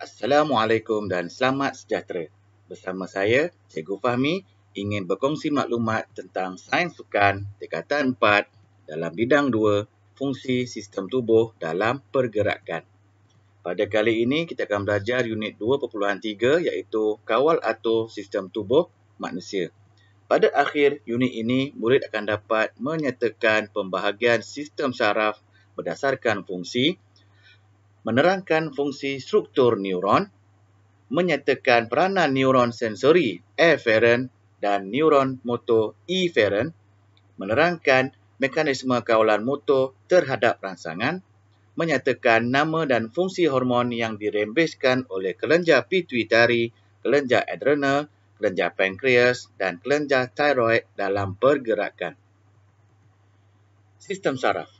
Assalamualaikum dan selamat sejahtera. Bersama saya, Cikgu Fahmi ingin berkongsi maklumat tentang sains sukan tingkatan 4 dalam bidang 2, fungsi sistem tubuh dalam pergerakan. Pada kali ini, kita akan belajar unit 2.3 iaitu kawal atau sistem tubuh manusia. Pada akhir unit ini, murid akan dapat menyatakan pembahagian sistem saraf berdasarkan fungsi, menerangkan fungsi struktur neuron, menyatakan peranan neuron sensori efferent dan neuron motor efferent, menerangkan mekanisme kawalan motor terhadap rangsangan, menyatakan nama dan fungsi hormon yang dirembeskan oleh kelenjar pituitari, kelenjar adrenal, kelenjar pankreas dan kelenjar tiroid dalam pergerakan. Sistem saraf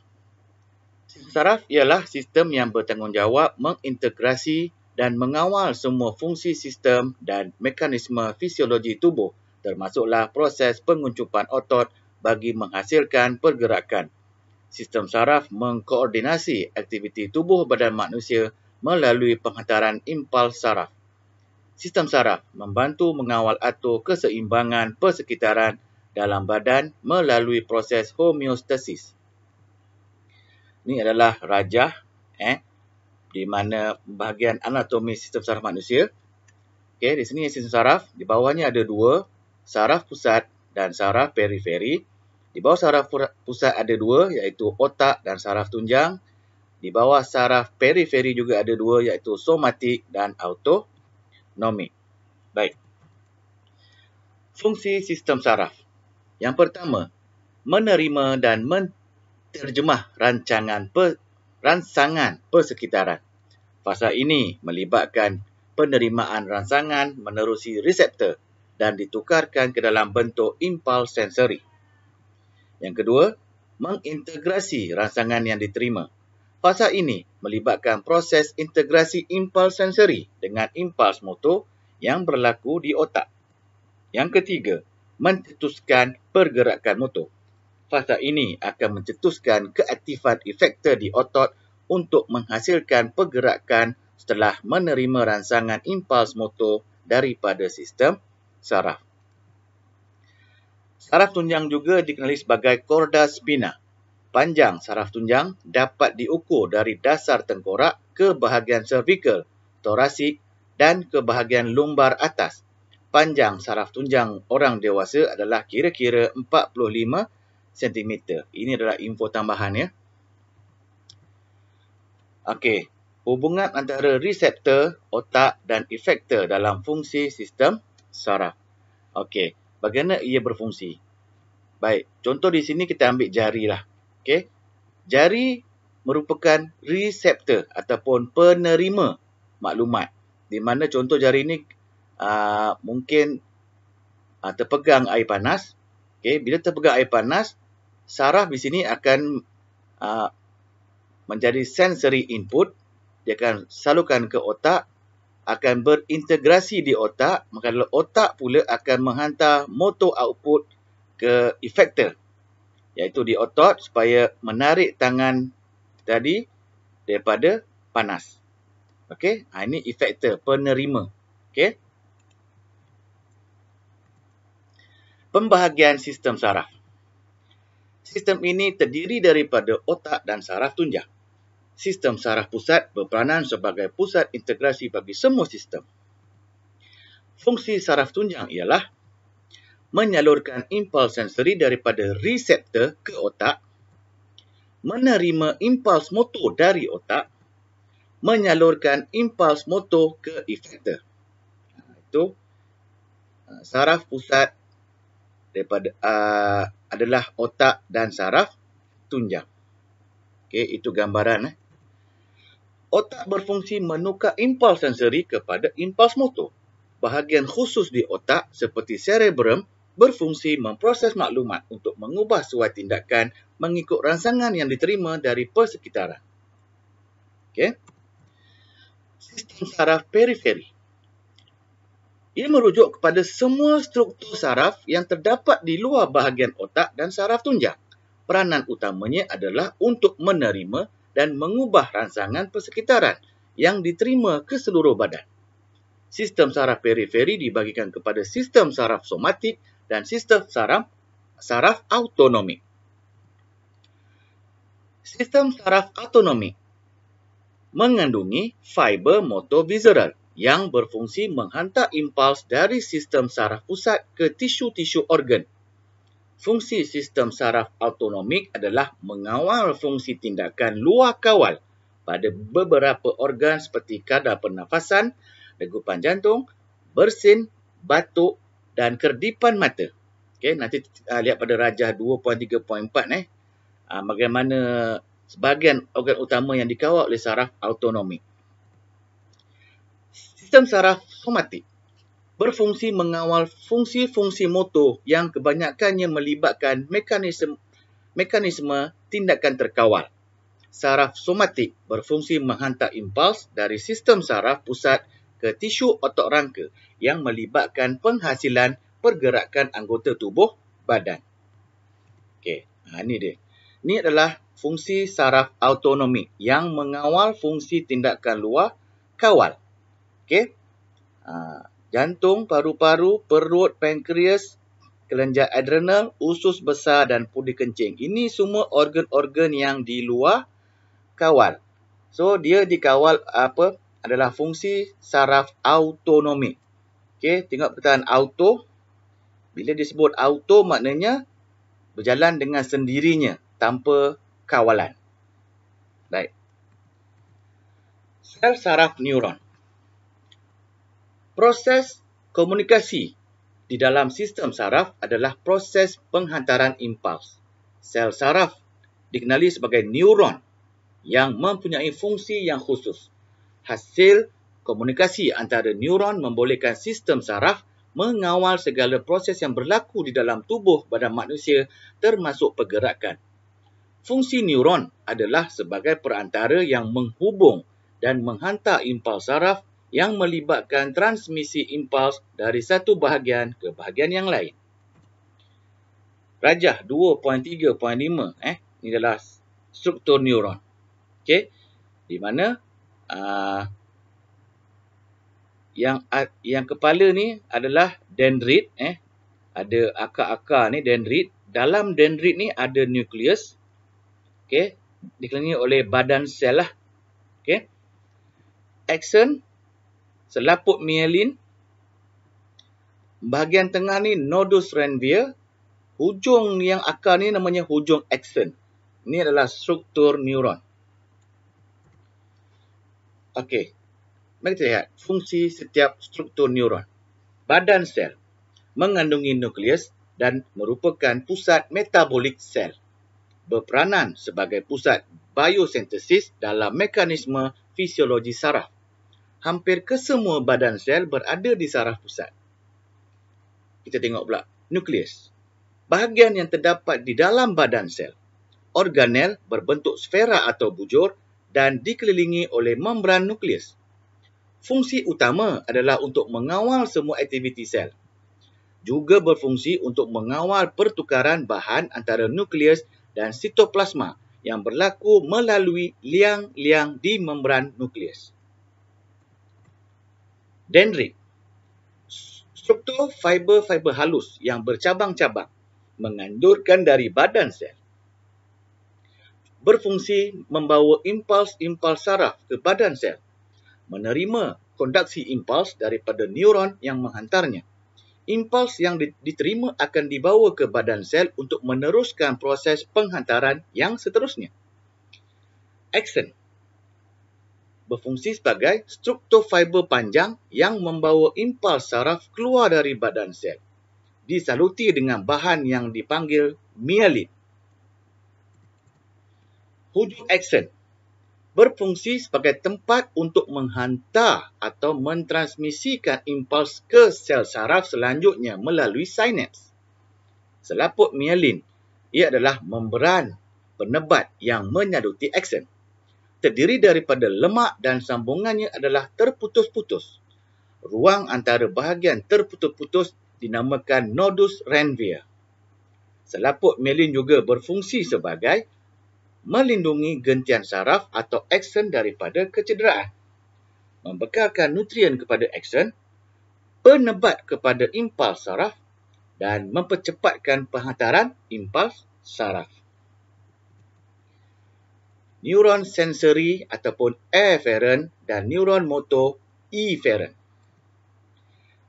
Sistem Saraf ialah sistem yang bertanggungjawab mengintegrasi dan mengawal semua fungsi sistem dan mekanisme fisiologi tubuh termasuklah proses penguncupan otot bagi menghasilkan pergerakan. Sistem saraf mengkoordinasi aktiviti tubuh badan manusia melalui penghantaran impuls saraf. Sistem saraf membantu mengawal atur keseimbangan persekitaran dalam badan melalui proses homeostasis. Ini adalah rajah eh di mana bahagian anatomi sistem saraf manusia. Okay, di sini sistem saraf, di bawahnya ada dua, saraf pusat dan saraf periferi. Di bawah saraf pusat ada dua iaitu otak dan saraf tunjang. Di bawah saraf periferi juga ada dua iaitu somatik dan autonomik. Baik. Fungsi sistem saraf. Yang pertama, menerima dan men terjemah rancangan per, ransangan persekitaran. Fasa ini melibatkan penerimaan ransangan menerusi reseptor dan ditukarkan ke dalam bentuk impuls sensori. Yang kedua, mengintegrasi rangsangan yang diterima. Fasa ini melibatkan proses integrasi impuls sensori dengan impuls motor yang berlaku di otak. Yang ketiga, mencetuskan pergerakan motor fasa ini akan mencetuskan keaktifan efektor di otot untuk menghasilkan pergerakan setelah menerima rangsangan impuls motor daripada sistem saraf. Saraf tunjang juga dikenali sebagai korda spina. Panjang saraf tunjang dapat diukur dari dasar tengkorak ke bahagian cervical, torasik dan ke bahagian lumbar atas. Panjang saraf tunjang orang dewasa adalah kira-kira 45 cm. Ini adalah info tambahan ya. Okey, hubungan antara reseptor otak dan efektor dalam fungsi sistem saraf. Okey, bagaimana ia berfungsi? Baik, contoh di sini kita ambil lah. Okey. Jari merupakan reseptor ataupun penerima maklumat. Di mana contoh jari ini aa, mungkin aa, terpegang air panas. Okay. Bila terpegang air panas, saraf di sini akan uh, menjadi sensory input. Dia akan salurkan ke otak, akan berintegrasi di otak. Maka otak pula akan menghantar motor output ke efektor. Iaitu di otot supaya menarik tangan tadi daripada panas. Okey, ha, ini efektor penerima. Okey. Pembahagian sistem saraf. Sistem ini terdiri daripada otak dan saraf tunjang. Sistem saraf pusat berperanan sebagai pusat integrasi bagi semua sistem. Fungsi saraf tunjang ialah menyalurkan impuls sensori daripada reseptor ke otak, menerima impuls motor dari otak, menyalurkan impuls motor ke efektor. Ha, itu ha, saraf pusat daripada uh, adalah otak dan saraf tunjang. Okey, itu gambaran. Eh. Otak berfungsi menukar impuls sensori kepada impuls motor. Bahagian khusus di otak seperti cerebrum berfungsi memproses maklumat untuk mengubah suai tindakan mengikut rangsangan yang diterima dari persekitaran. Okey. Sistem saraf periferi. Ia merujuk kepada semua struktur saraf yang terdapat di luar bahagian otak dan saraf tunjang. Peranan utamanya adalah untuk menerima dan mengubah rangsangan persekitaran yang diterima ke seluruh badan. Sistem saraf periferi dibagikan kepada sistem saraf somatik dan sistem saraf saraf autonomik. Sistem saraf autonomik mengandungi fiber motor visceral yang berfungsi menghantar impuls dari sistem saraf pusat ke tisu-tisu organ. Fungsi sistem saraf autonomik adalah mengawal fungsi tindakan luar kawal pada beberapa organ seperti kadar pernafasan, degupan jantung, bersin, batuk dan kerdipan mata. Okay, nanti uh, lihat pada rajah 2.3.4 eh. Uh, bagaimana sebahagian organ utama yang dikawal oleh saraf autonomik. Sistem saraf somatik berfungsi mengawal fungsi-fungsi motor yang kebanyakannya melibatkan mekanisme mekanisme tindakan terkawal. Saraf somatik berfungsi menghantar impuls dari sistem saraf pusat ke tisu otot rangka yang melibatkan penghasilan pergerakan anggota tubuh badan. Okey, ha ni dia. Ini adalah fungsi saraf autonomik yang mengawal fungsi tindakan luar kawal Okey. Ha, jantung, paru-paru, perut, pankreas, kelenjar adrenal, usus besar dan pundi kencing. Ini semua organ-organ yang di luar kawal. So dia dikawal apa? Adalah fungsi saraf autonomi. Okey, tengok perkataan auto. Bila disebut auto maknanya berjalan dengan sendirinya tanpa kawalan. Baik. Sel saraf neuron. Proses komunikasi di dalam sistem saraf adalah proses penghantaran impuls. Sel saraf dikenali sebagai neuron yang mempunyai fungsi yang khusus. Hasil komunikasi antara neuron membolehkan sistem saraf mengawal segala proses yang berlaku di dalam tubuh badan manusia termasuk pergerakan. Fungsi neuron adalah sebagai perantara yang menghubung dan menghantar impuls saraf yang melibatkan transmisi impuls dari satu bahagian ke bahagian yang lain. Rajah 2.3.5 eh ini adalah struktur neuron. Okey. Di mana uh, yang uh, yang kepala ni adalah dendrit eh ada akar-akar ni dendrit. Dalam dendrit ni ada nucleus. Okey. Dikelilingi oleh badan sel lah. Okey. Axon selaput mielin. Bahagian tengah ni nodus renvia. Hujung yang akar ni namanya hujung axon. Ini adalah struktur neuron. Okey. Mari kita lihat fungsi setiap struktur neuron. Badan sel mengandungi nukleus dan merupakan pusat metabolik sel. Berperanan sebagai pusat biosintesis dalam mekanisme fisiologi saraf hampir kesemua badan sel berada di saraf pusat. Kita tengok pula nukleus. Bahagian yang terdapat di dalam badan sel. Organel berbentuk sfera atau bujur dan dikelilingi oleh membran nukleus. Fungsi utama adalah untuk mengawal semua aktiviti sel. Juga berfungsi untuk mengawal pertukaran bahan antara nukleus dan sitoplasma yang berlaku melalui liang-liang di membran nukleus dendrit. Struktur fiber-fiber halus yang bercabang-cabang mengandurkan dari badan sel berfungsi membawa impuls-impuls saraf ke badan sel, menerima konduksi impuls daripada neuron yang menghantarnya. Impuls yang diterima akan dibawa ke badan sel untuk meneruskan proses penghantaran yang seterusnya. Aksen berfungsi sebagai struktur fiber panjang yang membawa impuls saraf keluar dari badan sel. Disaluti dengan bahan yang dipanggil mielin. Hujung aksen berfungsi sebagai tempat untuk menghantar atau mentransmisikan impuls ke sel saraf selanjutnya melalui sinaps. Selaput mielin ia adalah membran penebat yang menyaluti aksen terdiri daripada lemak dan sambungannya adalah terputus-putus. Ruang antara bahagian terputus-putus dinamakan nodus renvia. Selaput melin juga berfungsi sebagai melindungi gentian saraf atau aksen daripada kecederaan. Membekalkan nutrien kepada aksen, penebat kepada impuls saraf dan mempercepatkan penghantaran impuls saraf neuron sensory ataupun efferent dan neuron motor efferent.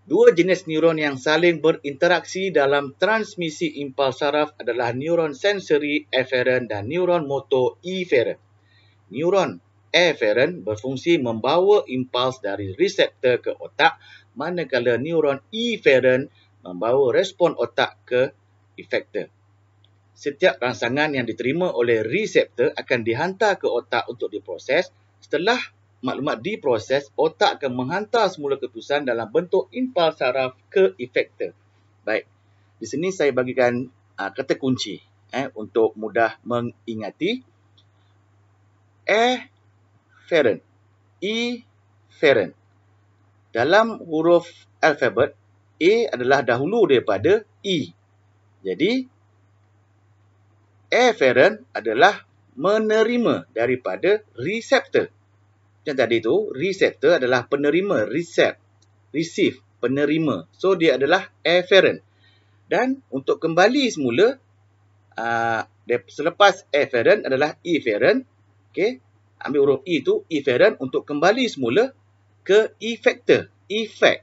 Dua jenis neuron yang saling berinteraksi dalam transmisi impuls saraf adalah neuron sensory efferent dan neuron motor efferent. Neuron efferent berfungsi membawa impuls dari reseptor ke otak manakala neuron efferent membawa respon otak ke efektor setiap rangsangan yang diterima oleh reseptor akan dihantar ke otak untuk diproses. Setelah maklumat diproses, otak akan menghantar semula keputusan dalam bentuk impuls saraf ke efektor. Baik, di sini saya bagikan uh, kata kunci eh, untuk mudah mengingati. Efferent. Efferent. Dalam huruf alfabet, A adalah dahulu daripada E. Jadi, efferent adalah menerima daripada reseptor. Macam tadi tu, reseptor adalah penerima, resept, receive, penerima. So, dia adalah efferent. Dan untuk kembali semula, uh, selepas efferent adalah efferent. Okay. Ambil huruf E tu, efferent untuk kembali semula ke effector, effect.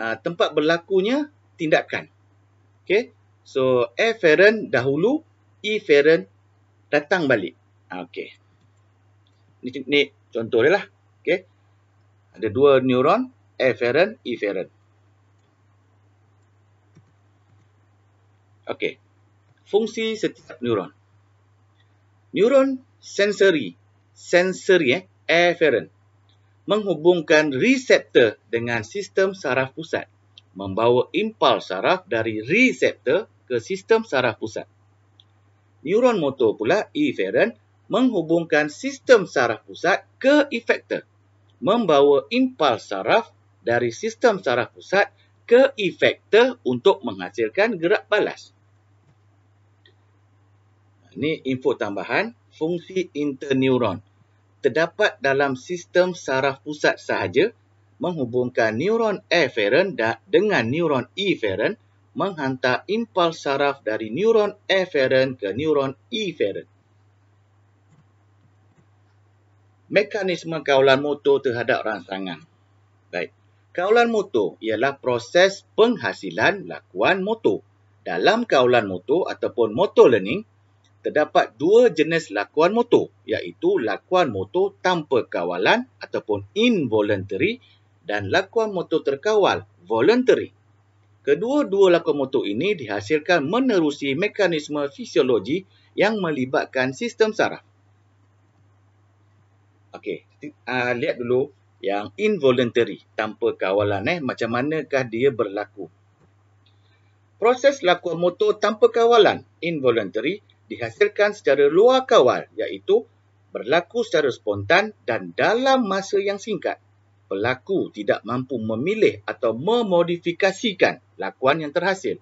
Ah, tempat berlakunya, tindakan. Okay. So, efferent dahulu efferent datang balik. Ah, okey. Ni, ni contoh dia lah. Okey. Ada dua neuron. Efferent, efferent. Okey. Fungsi setiap neuron. Neuron sensory. Sensory eh. Efferent. Menghubungkan reseptor dengan sistem saraf pusat. Membawa impuls saraf dari reseptor ke sistem saraf pusat neuron motor pula efferent menghubungkan sistem saraf pusat ke efektor, membawa impuls saraf dari sistem saraf pusat ke efektor untuk menghasilkan gerak balas. Ini info tambahan fungsi interneuron. Terdapat dalam sistem saraf pusat sahaja menghubungkan neuron efferent dengan neuron efferent menghantar impuls saraf dari neuron efferent ke neuron efferent. Mekanisme kawalan motor terhadap rangsangan. Baik. Kawalan motor ialah proses penghasilan lakuan motor. Dalam kawalan motor ataupun motor learning, terdapat dua jenis lakuan motor iaitu lakuan motor tanpa kawalan ataupun involuntary dan lakuan motor terkawal voluntary. Kedua-dua lokomotif ini dihasilkan menerusi mekanisme fisiologi yang melibatkan sistem saraf. Okey, uh, lihat dulu yang involuntary tanpa kawalan eh macam manakah dia berlaku? Proses lokomotif tanpa kawalan involuntary dihasilkan secara luar kawal iaitu berlaku secara spontan dan dalam masa yang singkat pelaku tidak mampu memilih atau memodifikasikan lakuan yang terhasil.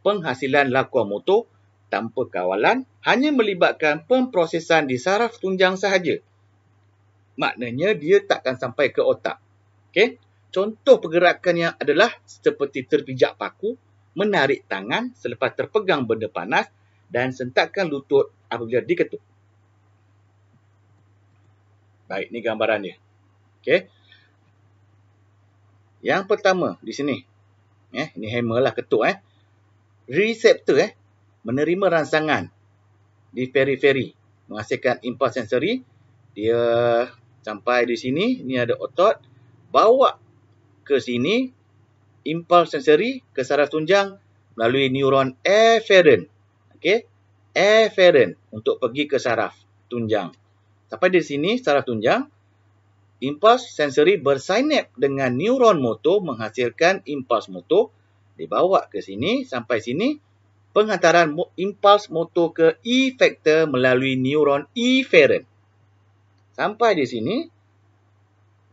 Penghasilan lakuan motor tanpa kawalan hanya melibatkan pemprosesan di saraf tunjang sahaja. Maknanya dia takkan sampai ke otak. Okey. Contoh pergerakannya adalah seperti terpijak paku, menarik tangan selepas terpegang benda panas dan sentakkan lutut apabila diketuk. Baik, ni gambarannya. Okey. Yang pertama di sini. Eh, ini hammer lah ketuk eh. Receptor eh. Menerima rangsangan. Di periferi. Menghasilkan impuls sensory. Dia sampai di sini. Ini ada otot. Bawa ke sini. Impuls sensory ke saraf tunjang. Melalui neuron efferent. Okay. Efferent. Untuk pergi ke saraf tunjang. Sampai di sini saraf tunjang impuls sensori bersinap dengan neuron motor menghasilkan impuls motor dibawa ke sini sampai sini penghantaran impuls motor ke efektor melalui neuron eferen sampai di sini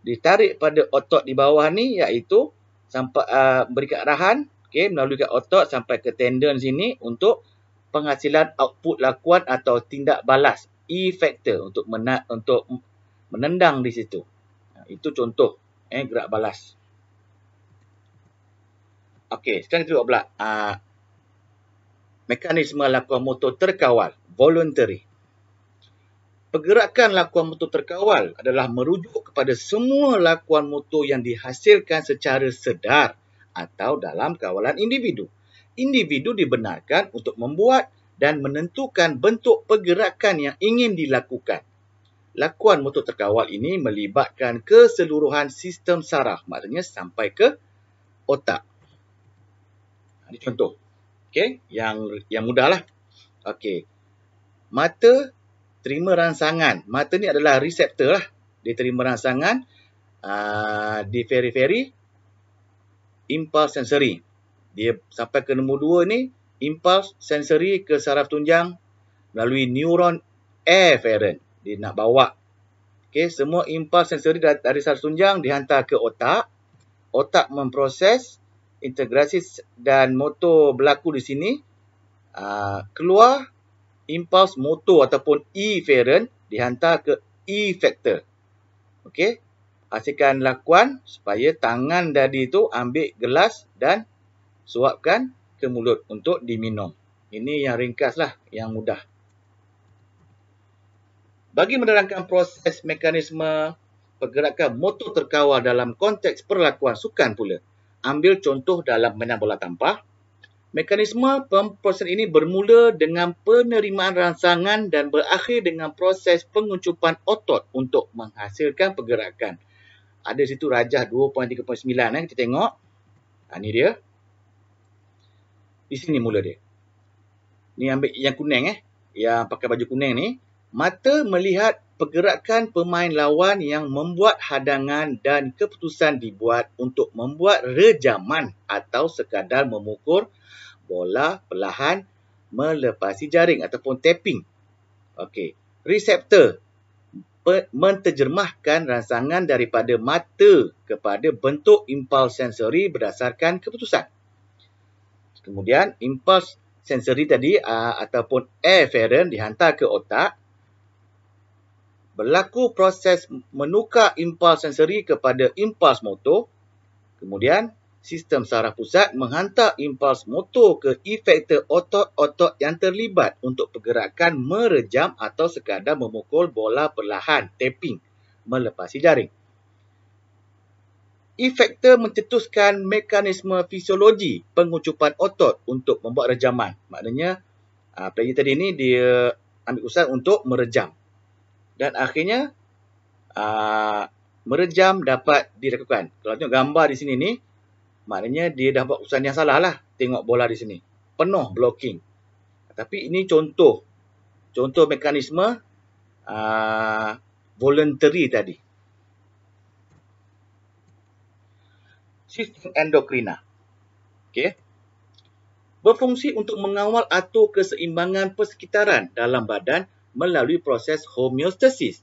ditarik pada otot di bawah ni iaitu sampai uh, ah, berikan arahan okey melalui ke otot sampai ke tendon sini untuk penghasilan output lakuan atau tindak balas efektor untuk untuk menendang di situ itu contoh eh gerak balas. Okey, sekarang kita buat pula. Ha, mekanisme lakuan motor terkawal, voluntary. Pergerakan lakuan motor terkawal adalah merujuk kepada semua lakuan motor yang dihasilkan secara sedar atau dalam kawalan individu. Individu dibenarkan untuk membuat dan menentukan bentuk pergerakan yang ingin dilakukan lakuan motor terkawal ini melibatkan keseluruhan sistem saraf maknanya sampai ke otak. Ha, ini contoh. okay, yang yang mudahlah. Okey. Mata terima rangsangan. Mata ni adalah reseptor lah. Dia terima rangsangan uh, di periferi impulse sensory. Dia sampai ke nombor dua ni impulse sensory ke saraf tunjang melalui neuron efferent dia nak bawa. Okey, semua impuls sensori dari saraf tunjang dihantar ke otak. Otak memproses integrasi dan motor berlaku di sini. Aa, ah, keluar impuls motor ataupun efferent dihantar ke effector. Okey. Hasilkan lakuan supaya tangan tadi itu ambil gelas dan suapkan ke mulut untuk diminum. Ini yang ringkaslah, yang mudah bagi menerangkan proses mekanisme pergerakan motor terkawal dalam konteks perlakuan sukan pula. Ambil contoh dalam menang bola tampah. Mekanisme pemproses ini bermula dengan penerimaan rangsangan dan berakhir dengan proses pengucupan otot untuk menghasilkan pergerakan. Ada situ rajah 2.3.9 eh, kita tengok. Ha, ini dia. Di sini mula dia. Ni ambil yang kuning eh. Yang pakai baju kuning ni. Mata melihat pergerakan pemain lawan yang membuat hadangan dan keputusan dibuat untuk membuat rejaman atau sekadar memukul bola perlahan melepasi jaring ataupun tapping. Okey, reseptor menterjemahkan rangsangan daripada mata kepada bentuk impuls sensori berdasarkan keputusan. Kemudian impuls sensori tadi ataupun efferent dihantar ke otak berlaku proses menukar impuls sensori kepada impuls motor. Kemudian, sistem saraf pusat menghantar impuls motor ke efektor otot-otot yang terlibat untuk pergerakan merejam atau sekadar memukul bola perlahan, tapping, melepasi jaring. Efektor mencetuskan mekanisme fisiologi pengucupan otot untuk membuat rejaman. Maknanya, ah, player tadi ni dia ambil usaha untuk merejam dan akhirnya uh, merejam dapat dilakukan. Kalau tengok gambar di sini ni, maknanya dia dah buat keputusan yang salah lah. Tengok bola di sini. Penuh blocking. Tapi ini contoh. Contoh mekanisme uh, voluntary tadi. Sistem endokrina. Okay. Berfungsi untuk mengawal atur keseimbangan persekitaran dalam badan melalui proses homeostasis.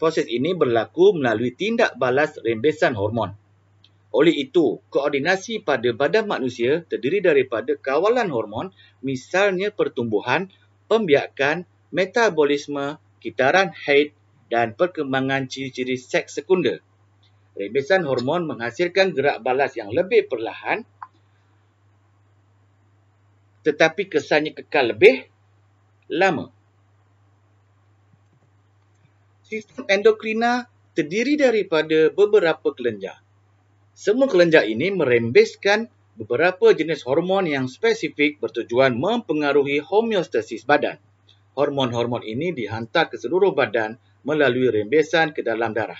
Proses ini berlaku melalui tindak balas rembesan hormon. Oleh itu, koordinasi pada badan manusia terdiri daripada kawalan hormon misalnya pertumbuhan, pembiakan, metabolisme, kitaran haid dan perkembangan ciri-ciri seks sekunder. Rembesan hormon menghasilkan gerak balas yang lebih perlahan tetapi kesannya kekal lebih lama sistem endokrina terdiri daripada beberapa kelenjar. Semua kelenjar ini merembeskan beberapa jenis hormon yang spesifik bertujuan mempengaruhi homeostasis badan. Hormon-hormon ini dihantar ke seluruh badan melalui rembesan ke dalam darah.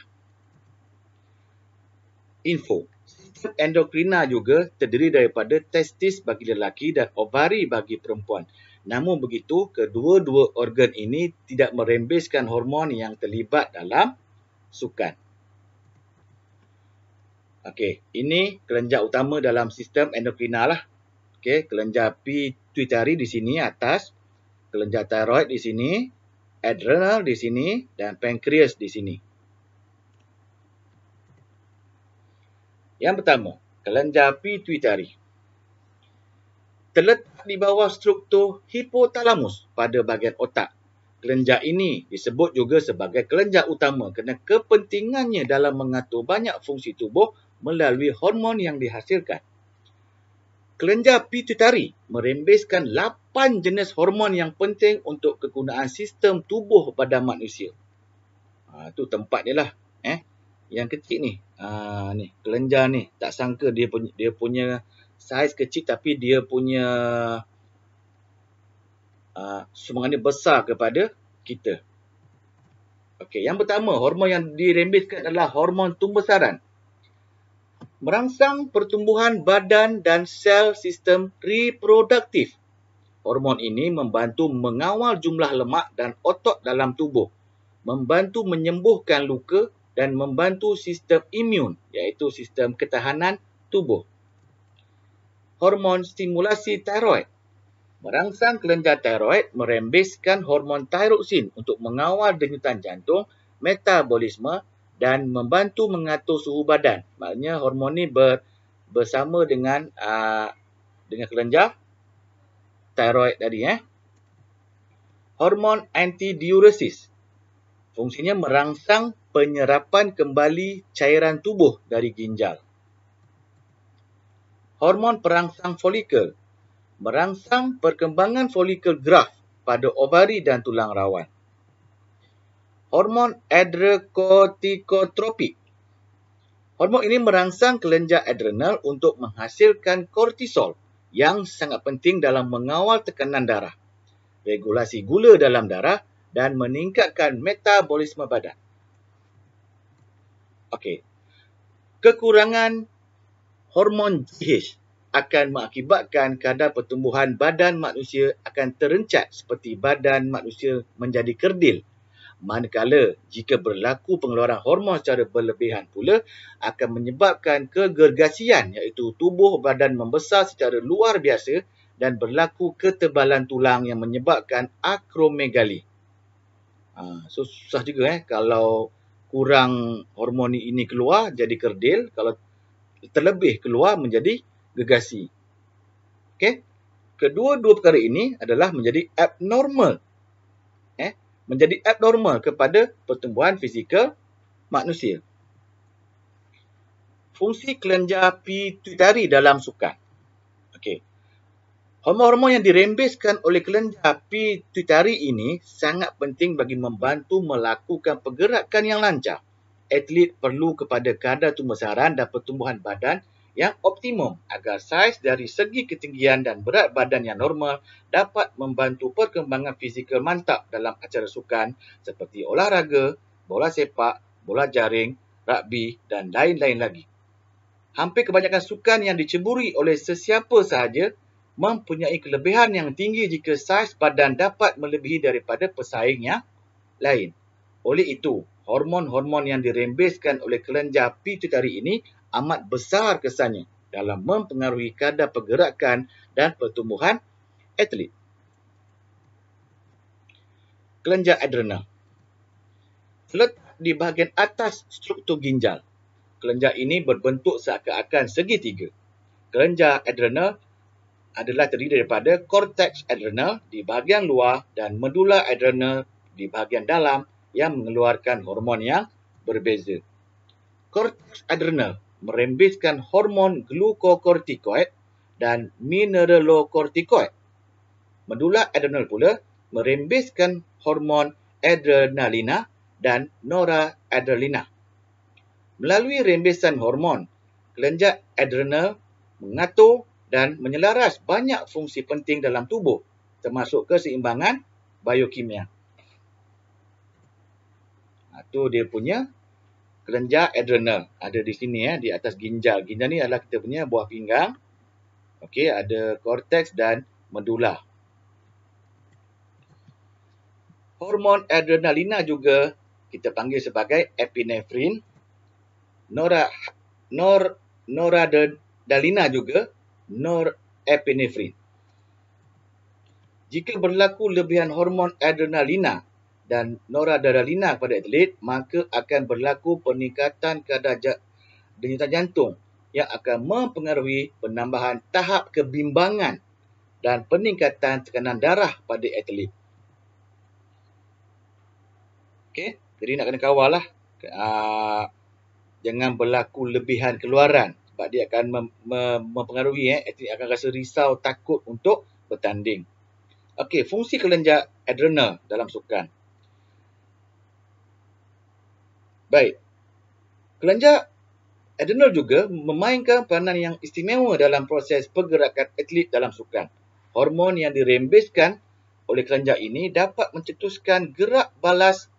Info Sistem endokrina juga terdiri daripada testis bagi lelaki dan ovari bagi perempuan. Namun begitu, kedua-dua organ ini tidak merembeskan hormon yang terlibat dalam sukan. Okey, ini kelenjar utama dalam sistem endokrina lah. Okey, kelenjar pituitari di sini atas, kelenjar tiroid di sini, adrenal di sini dan pankreas di sini. Yang pertama, kelenjar pituitari terletak di bawah struktur hipotalamus pada bahagian otak. Kelenjar ini disebut juga sebagai kelenjar utama kerana kepentingannya dalam mengatur banyak fungsi tubuh melalui hormon yang dihasilkan. Kelenjar pituitari merembeskan 8 jenis hormon yang penting untuk kegunaan sistem tubuh pada manusia. Ha, tu tempat dia lah. Eh? Yang kecil ni. Ha, ni kelenjar ni. Tak sangka dia punya, dia punya saiz kecil tapi dia punya uh, ah, sumbangan dia besar kepada kita. Okey, yang pertama, hormon yang dirembeskan adalah hormon tumbesaran. Merangsang pertumbuhan badan dan sel sistem reproduktif. Hormon ini membantu mengawal jumlah lemak dan otot dalam tubuh, membantu menyembuhkan luka dan membantu sistem imun iaitu sistem ketahanan tubuh hormon stimulasi tiroid. Merangsang kelenjar tiroid merembeskan hormon tiroxin untuk mengawal denyutan jantung, metabolisme dan membantu mengatur suhu badan. Maknanya hormon ini ber, bersama dengan aa, uh, dengan kelenjar tiroid tadi. Eh. Hormon antidiuresis. Fungsinya merangsang penyerapan kembali cairan tubuh dari ginjal hormon perangsang folikel merangsang perkembangan folikel graft pada ovari dan tulang rawan. Hormon adrenokortikotropik. Hormon ini merangsang kelenjar adrenal untuk menghasilkan kortisol yang sangat penting dalam mengawal tekanan darah, regulasi gula dalam darah dan meningkatkan metabolisme badan. Okey. Kekurangan hormon GH akan mengakibatkan kadar pertumbuhan badan manusia akan terencat seperti badan manusia menjadi kerdil. Manakala jika berlaku pengeluaran hormon secara berlebihan pula akan menyebabkan kegergasian iaitu tubuh badan membesar secara luar biasa dan berlaku ketebalan tulang yang menyebabkan akromegali. Ha, so susah juga eh kalau kurang hormon ini keluar jadi kerdil kalau terlebih keluar menjadi gegasi. Okey. Kedua-dua perkara ini adalah menjadi abnormal. Eh, menjadi abnormal kepada pertumbuhan fizikal manusia. Fungsi kelenjar pituitari dalam sukan. Okey. Hormon-hormon yang dirembeskan oleh kelenjar pituitari ini sangat penting bagi membantu melakukan pergerakan yang lancar atlet perlu kepada kadar tumbuh saran dan pertumbuhan badan yang optimum agar saiz dari segi ketinggian dan berat badan yang normal dapat membantu perkembangan fizikal mantap dalam acara sukan seperti olahraga, bola sepak, bola jaring, rugby dan lain-lain lagi. Hampir kebanyakan sukan yang diceburi oleh sesiapa sahaja mempunyai kelebihan yang tinggi jika saiz badan dapat melebihi daripada pesaingnya lain. Oleh itu, hormon-hormon yang dirembeskan oleh kelenjar pituitari ini amat besar kesannya dalam mempengaruhi kadar pergerakan dan pertumbuhan atlet. Kelenjar adrenal. Terletak di bahagian atas struktur ginjal. Kelenjar ini berbentuk seakan-akan segitiga. Kelenjar adrenal adalah terdiri daripada korteks adrenal di bahagian luar dan medula adrenal di bahagian dalam yang mengeluarkan hormon yang berbeza. adrenal merembeskan hormon glukokortikoid dan mineralokortikoid. Medula adrenal pula merembeskan hormon adrenalina dan noradrenalina. Melalui rembesan hormon, kelenjar adrenal mengatur dan menyelaras banyak fungsi penting dalam tubuh termasuk keseimbangan biokimia. Tu dia punya kelenjar adrenal ada di sini ya di atas ginjal. Ginjal ni adalah kita punya buah pinggang. Okey, ada cortex dan medula. Hormon adrenalina juga kita panggil sebagai epinefrin. Nora nor noradrenalina juga nor epinefrin Jika berlaku lebihan hormon adrenalina dan noradrenalina kepada atlet, maka akan berlaku peningkatan kadar j- denyutan jantung yang akan mempengaruhi penambahan tahap kebimbangan dan peningkatan tekanan darah pada atlet. Okey, jadi nak kena kawal lah. Uh, ah, jangan berlaku lebihan keluaran sebab dia akan mem- mem- mempengaruhi eh. atlet akan rasa risau, takut untuk bertanding. Okey, fungsi kelenjar adrenal dalam sukan. Baik. Kelenjar adrenal juga memainkan peranan yang istimewa dalam proses pergerakan atlet dalam sukan. Hormon yang dirembeskan oleh kelenjar ini dapat mencetuskan gerak balas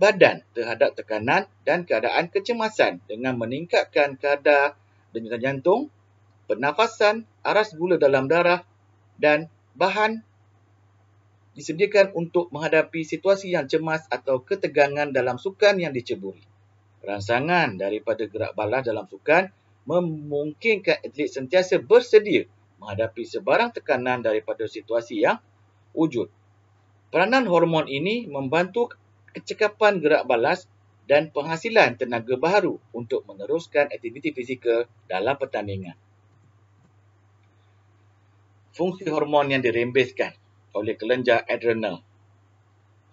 badan terhadap tekanan dan keadaan kecemasan dengan meningkatkan kadar denyutan jantung, pernafasan, aras gula dalam darah dan bahan disediakan untuk menghadapi situasi yang cemas atau ketegangan dalam sukan yang diceburi. Rangsangan daripada gerak balas dalam sukan memungkinkan atlet sentiasa bersedia menghadapi sebarang tekanan daripada situasi yang wujud. Peranan hormon ini membantu kecekapan gerak balas dan penghasilan tenaga baru untuk meneruskan aktiviti fizikal dalam pertandingan. Fungsi hormon yang dirembeskan oleh kelenjar adrenal.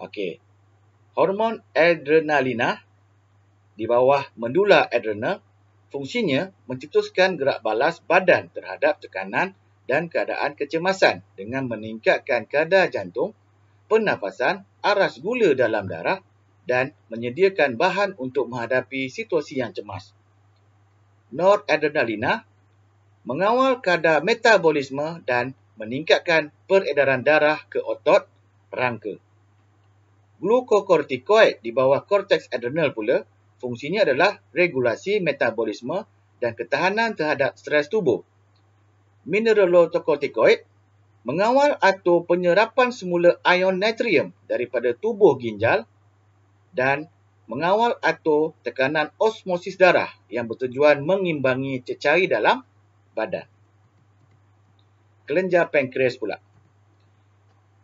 Okey. Hormon adrenalina di bawah medula adrenal fungsinya mencetuskan gerak balas badan terhadap tekanan dan keadaan kecemasan dengan meningkatkan kadar jantung, pernafasan, aras gula dalam darah dan menyediakan bahan untuk menghadapi situasi yang cemas. Noradrenalina mengawal kadar metabolisme dan meningkatkan peredaran darah ke otot rangka. Glukokortikoid di bawah korteks adrenal pula fungsinya adalah regulasi metabolisme dan ketahanan terhadap stres tubuh. Mineralokortikoid mengawal atau penyerapan semula ion natrium daripada tubuh ginjal dan mengawal atau tekanan osmosis darah yang bertujuan mengimbangi cecair dalam badan kelenjar pankreas pula.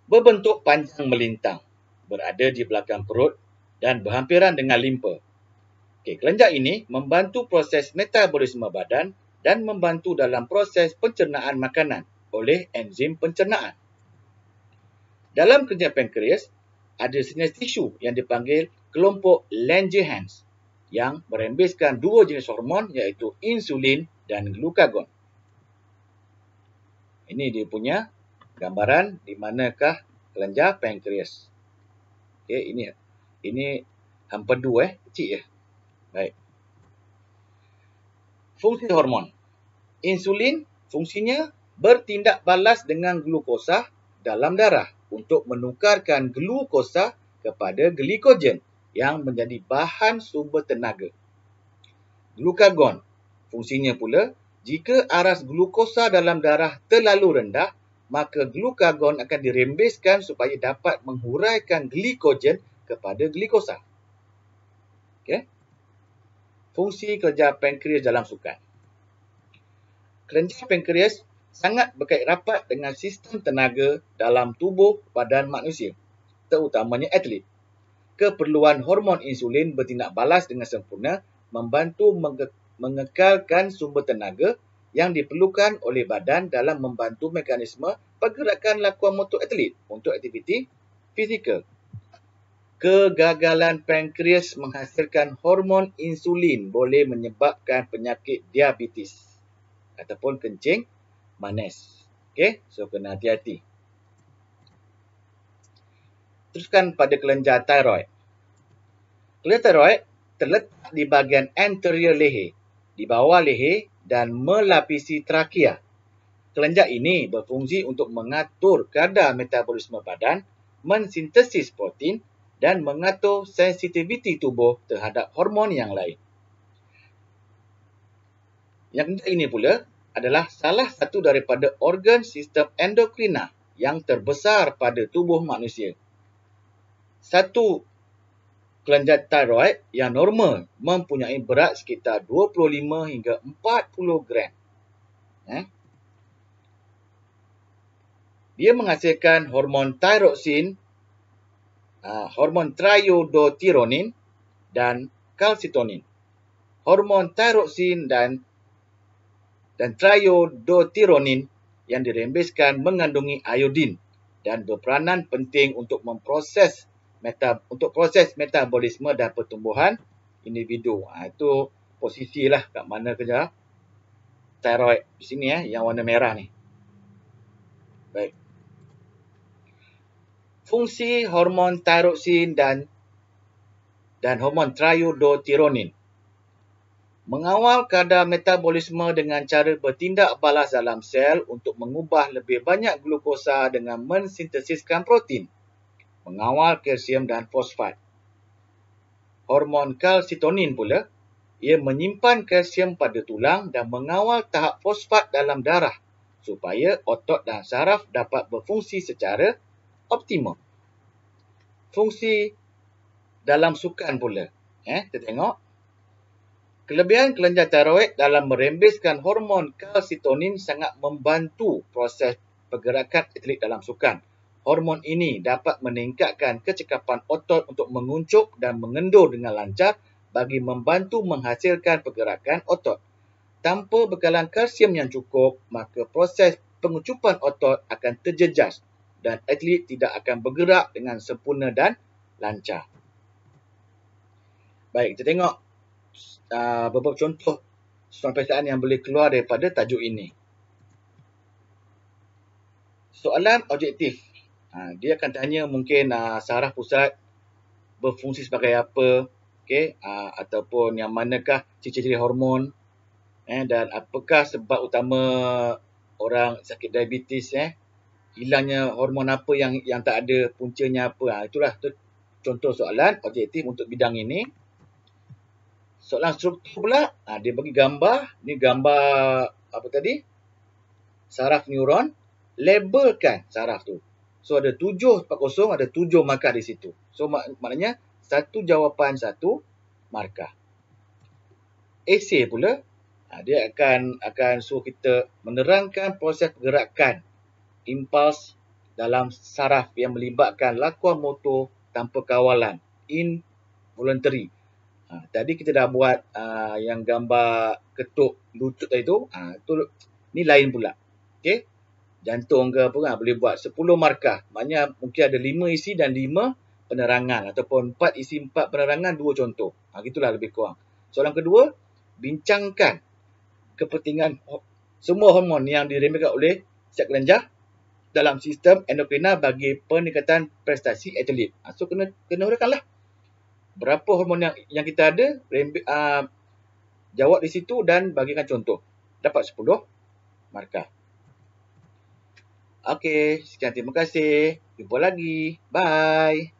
Berbentuk panjang melintang, berada di belakang perut dan berhampiran dengan limpa. Okey, kelenjar ini membantu proses metabolisme badan dan membantu dalam proses pencernaan makanan oleh enzim pencernaan. Dalam kelenjar pankreas ada jenis tisu yang dipanggil kelompok Langerhans yang merembeskan dua jenis hormon iaitu insulin dan glukagon. Ini dia punya gambaran di manakah kelenjar pankreas. Okey, ini ini hampedu eh, kecil ya. Eh. Baik. Fungsi hormon. Insulin fungsinya bertindak balas dengan glukosa dalam darah untuk menukarkan glukosa kepada glikogen yang menjadi bahan sumber tenaga. Glukagon fungsinya pula jika aras glukosa dalam darah terlalu rendah, maka glukagon akan dirembeskan supaya dapat menghuraikan glikogen kepada glikosa. Okay. Fungsi kerja pankreas dalam sukan. Kerja pankreas sangat berkait rapat dengan sistem tenaga dalam tubuh badan manusia, terutamanya atlet. Keperluan hormon insulin bertindak balas dengan sempurna membantu mengekalkan sumber tenaga yang diperlukan oleh badan dalam membantu mekanisme pergerakan lakuan motor atlet untuk aktiviti fizikal. Kegagalan pankreas menghasilkan hormon insulin boleh menyebabkan penyakit diabetes ataupun kencing manis. Okey, so kena hati-hati. Teruskan pada kelenjar tiroid. Kelenjar tiroid terletak di bahagian anterior leher di bawah leher dan melapisi trakea. Kelenjar ini berfungsi untuk mengatur kadar metabolisme badan, mensintesis protein dan mengatur sensitiviti tubuh terhadap hormon yang lain. Yang ini pula adalah salah satu daripada organ sistem endokrina yang terbesar pada tubuh manusia. Satu kelenjar tiroid yang normal mempunyai berat sekitar 25 hingga 40 gram. Eh? Dia menghasilkan hormon tiroxin, ha, hormon triodotironin dan kalsitonin. Hormon tiroxin dan dan triodotironin yang dirembeskan mengandungi iodin dan berperanan penting untuk memproses Metab untuk proses metabolisme dan pertumbuhan individu. Ha, itu posisi lah kat mana kerja steroid di sini ya, eh, yang warna merah ni. Baik. Fungsi hormon tiroksin dan dan hormon triiodotironin mengawal kadar metabolisme dengan cara bertindak balas dalam sel untuk mengubah lebih banyak glukosa dengan mensintesiskan protein. Mengawal kalsium dan fosfat. Hormon kalsitonin pula, ia menyimpan kalsium pada tulang dan mengawal tahap fosfat dalam darah supaya otot dan saraf dapat berfungsi secara optimum. Fungsi dalam sukan pula. Eh, kita tengok. Kelebihan kelenjar tiroid dalam merembeskan hormon kalsitonin sangat membantu proses pergerakan atlet dalam sukan hormon ini dapat meningkatkan kecekapan otot untuk menguncup dan mengendur dengan lancar bagi membantu menghasilkan pergerakan otot. Tanpa bekalan kalsium yang cukup, maka proses pengucupan otot akan terjejas dan atlet tidak akan bergerak dengan sempurna dan lancar. Baik, kita tengok uh, beberapa contoh soalan perasaan yang boleh keluar daripada tajuk ini. Soalan objektif. Ha, dia akan tanya mungkin uh, ah, saraf pusat berfungsi sebagai apa. Okay? Uh, ah, ataupun yang manakah ciri-ciri hormon. Eh, dan apakah sebab utama orang sakit diabetes. Eh? Hilangnya hormon apa yang yang tak ada, puncanya apa. Ha, itulah tu contoh soalan objektif untuk bidang ini. Soalan struktur pula, ha, dia bagi gambar. Ini gambar apa tadi? Saraf neuron. Labelkan saraf tu. So ada tujuh tempat kosong, ada tujuh markah di situ. So mak maknanya satu jawapan satu markah. Esay pula, ha, dia akan akan suruh kita menerangkan proses gerakan impuls dalam saraf yang melibatkan lakuan motor tanpa kawalan in voluntary. Ha, tadi kita dah buat ha, yang gambar ketuk lutut tadi tu. Ha, tu ni lain pula. Okay jantung ke apa kan boleh buat 10 markah maknanya mungkin ada 5 isi dan 5 penerangan ataupun 4 isi 4 penerangan dua contoh ha, gitulah lebih kurang soalan kedua bincangkan kepentingan semua hormon yang diremehkan oleh setiap kelenjar dalam sistem endokrina bagi peningkatan prestasi atlet. Ha, so kena kena uraikanlah. Berapa hormon yang yang kita ada rembe, uh, jawab di situ dan bagikan contoh. Dapat 10 markah. Okey, sekian terima kasih. Jumpa lagi. Bye.